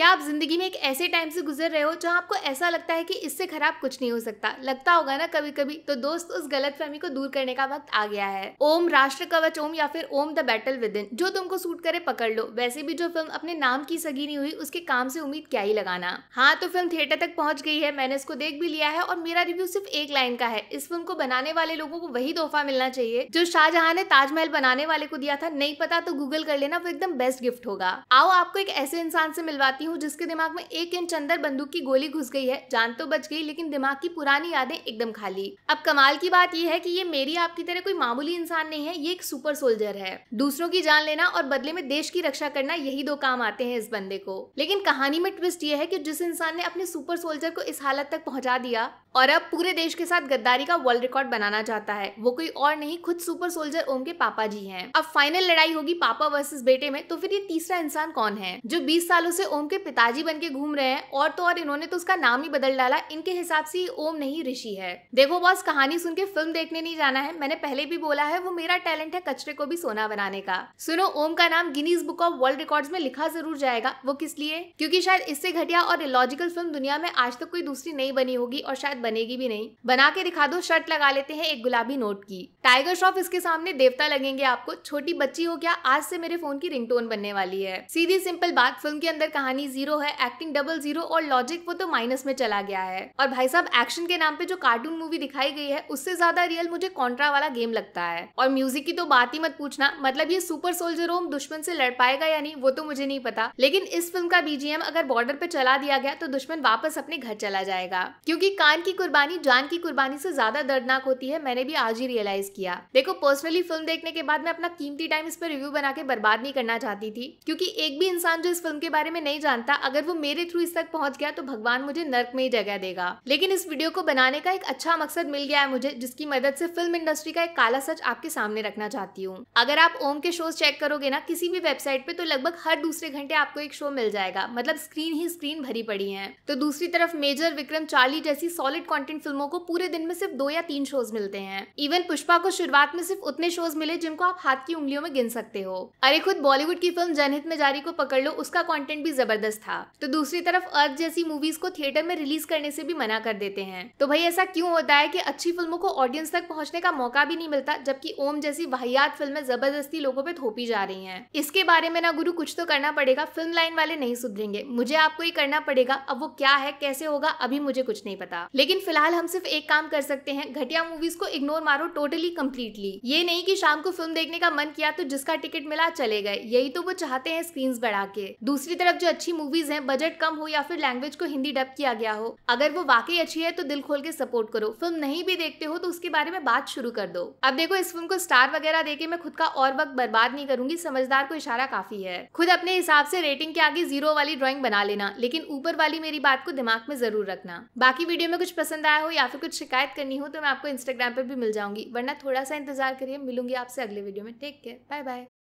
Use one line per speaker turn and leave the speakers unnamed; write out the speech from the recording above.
क्या आप ज़िंदगी में एक ऐसे टाइम से गुजर रहे हो जहाँ आपको ऐसा लगता है कि इससे ख़राब कुछ नहीं हो सकता लगता होगा ना कभी कभी तो दोस्त उस गलत फहमी को दूर करने का वक्त आ गया है ओम राष्ट्र कवच ओम या फिर Om the battle within जो तुमको सूट करे पकड़ लो वैसे भी जो फिल्म अपने नाम की सगी नहीं हुई उसके काम से उम्मीद क्या ही लगाना हाँ तो फिल्म थिएटर तक पहुँच गई है मैंने इसको देख भी लिया है और मेरा रिव्यू सिर्फ एक लाइन का है इस फिल्म को बनाने वाले लोगों को वही तोहफा मिलना चाहिए जो शाहजहां ने ताजमहल बनाने वाले को दिया था नहीं पता तो गूगल कर लेना वो एकदम बेस्ट गिफ्ट होगा आओ आपको एक ऐसे इंसान से मिलवाती हूँ हो जिसके दिमाग में एक इंच अंदर बंदूक की गोली घुस गई है जान तो बच गई लेकिन दिमाग की पुरानी यादें एकदम खाली अब कमाल की बात यह है कि ये मेरी आपकी तरह कोई मामूली इंसान नहीं है ये एक सुपर सोल्जर है दूसरों की जान लेना और बदले में देश की रक्षा करना यही दो काम आते हैं इस बंदे को लेकिन कहानी में ट्विस्ट ये है की जिस इंसान ने अपने सुपर सोल्जर को इस हालत तक पहुँचा दिया और अब पूरे देश के साथ गद्दारी का वर्ल्ड रिकॉर्ड बनाना चाहता है वो कोई और नहीं खुद सुपर सोल्जर ओम के पापा जी हैं अब फाइनल लड़ाई होगी पापा वर्सेस बेटे में तो फिर ये तीसरा इंसान कौन है जो 20 सालों से ओम के पिताजी बन के घूम रहे हैं और तो और इन्होंने तो उसका नाम ही बदल डाला इनके हिसाब से ओम नहीं ऋषि है देखो बॉस कहानी सुन के फिल्म देखने नहीं जाना है मैंने पहले भी बोला है वो मेरा टैलेंट है कचरे को भी सोना बनाने का सुनो ओम का नाम Guinness Book of World Record में लिखा जरूर जाएगा वो किस लिए क्यूँकी शायद इससे घटिया और इलॉजिकल फिल्म दुनिया में आज तक कोई दूसरी नहीं बनी होगी और शायद बनेगी भी नहीं बना के दिखा दो शर्ट लगा लेते हैं एक गुलाबी नोट की टाइगर श्रॉफ इसके सामने देवता लगेंगे आपको छोटी बच्ची हो क्या आज से मेरे फोन की रिंगटोन बनने वाली है सीधी सिंपल बात फिल्म के अंदर कहानी मनी जीरो है एक्टिंग डबल जीरो और लॉजिक वो तो माइनस में चला गया है और भाई साहब एक्शन के नाम पे जो कार्टून मूवी दिखाई गई है उससे ज्यादा रियल मुझे कॉन्ट्रा वाला गेम लगता है और म्यूजिक की तो बात ही मत पूछना मतलब ये सुपर सोल्जर होम दुश्मन से लड़ पाएगा या नहीं वो तो मुझे नहीं पता लेकिन इस फिल्म का बीजीएम अगर बॉर्डर पे चला दिया गया तो दुश्मन वापस अपने घर चला जाएगा क्योंकि कान की कुर्बानी जान की कुर्बानी से ज्यादा दर्दनाक होती है मैंने भी आज ही रियलाइज किया देखो पर्सनली फिल्म देखने के बाद मैं अपना कीमती टाइम इस पर रिव्यू बना के बर्बाद नहीं करना चाहती थी क्योंकि एक भी इंसान जो इस फिल्म के बारे में नहीं जानता अगर वो मेरे थ्रू इस तक पहुंच गया तो भगवान मुझे नर्क में ही जगह देगा लेकिन इस वीडियो को बनाने का एक अच्छा मकसद मिल गया है मुझे जिसकी मदद से फिल्म इंडस्ट्री का एक काला सच आपके सामने रखना चाहती हूँ अगर आप ओम के शोज चेक करोगे ना किसी भी वेबसाइट पे तो लगभग हर दूसरे घंटे आपको एक शो मिल जाएगा मतलब स्क्रीन ही स्क्रीन भरी पड़ी है तो दूसरी तरफ मेजर विक्रम चार्ली जैसी सॉलिड कंटेंट फिल्मों को पूरे दिन में सिर्फ दो या तीन शोज मिलते हैं इवन पुष्पा को शुरुआत में सिर्फ उतने शोज मिले जिनको आप हाथ की उंगलियों में गिन सकते हो अरे खुद बॉलीवुड की फिल्म जनहित में जारी को पकड़ लो उसका कॉन्टेंट भी जबरदस्त जबरदस्त था तो दूसरी तरफ अर्थ जैसी मूवीज को थिएटर में रिलीज करने से भी मना कर देते हैं तो भाई ऐसा क्यों होता है कि अच्छी फिल्मों को ऑडियंस तक पहुंचने का मौका भी नहीं मिलता जबकि ओम जैसी वाहियात फिल्में जबरदस्ती लोगों पे थोपी जा रही हैं इसके बारे में ना गुरु कुछ तो करना पड़ेगा फिल्म लाइन वाले नहीं सुधरेंगे मुझे आपको ये करना पड़ेगा अब वो क्या है कैसे होगा अभी मुझे कुछ नहीं पता लेकिन फिलहाल हम सिर्फ एक काम कर सकते हैं घटिया मूवीज को इग्नोर मारो टोटली कम्प्लीटली ये नहीं की शाम को फिल्म देखने का मन किया तो जिसका टिकट मिला चले गए यही तो वो चाहते हैं स्क्रीन बढ़ा के दूसरी तरफ जो अच्छी अच्छी मूवीज हैं बजट कम हो या फिर लैंग्वेज को हिंदी डब किया गया हो अगर वो वाकई अच्छी है तो दिल खोल के सपोर्ट करो फिल्म नहीं भी देखते हो तो उसके बारे में बात शुरू कर दो अब देखो इस फिल्म को स्टार वगैरह देके मैं खुद का और वक्त बर्बाद नहीं करूंगी समझदार को इशारा काफी है खुद अपने हिसाब से रेटिंग के आगे जीरो वाली ड्रॉइंग बना लेना लेकिन ऊपर वाली मेरी बात को दिमाग में जरूर रखना बाकी वीडियो में कुछ पसंद आया हो या फिर कुछ शिकायत करनी हो तो मैं आपको इंस्टाग्राम पर भी मिल जाऊंगी वरना थोड़ा सा इंतजार करिए मिलूंगी आपसे अगले वीडियो में टेक केयर बाय बाय